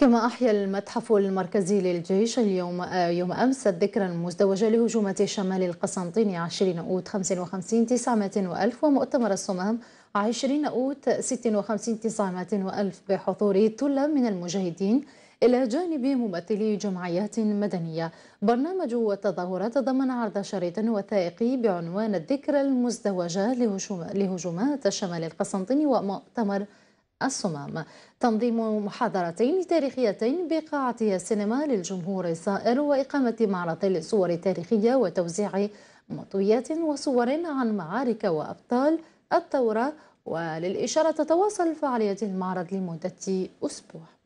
كما أحيا المتحف المركزي للجيش اليوم آه، يوم أمس الذكرى المزدوجة لهجومات شمال القسنطيني 20 أوت 55 900 وألف ومؤتمر الصمام 20 أوت 56 900 وألف بحضور تلة من المجاهدين إلى جانب ممثلي جمعيات مدنية برنامج التظاهرة تضمن عرض شريط وثائقي بعنوان الذكرى المزدوجة لهجومات شمال القسنطيني ومؤتمر الصمام تنظيم محاضرتين تاريخيتين بقاعة السينما للجمهور الزائر وإقامة معرض للصور التاريخية وتوزيع مطويات وصور عن معارك وأبطال الثورة وللإشارة تتواصل فعاليات المعرض لمدة أسبوع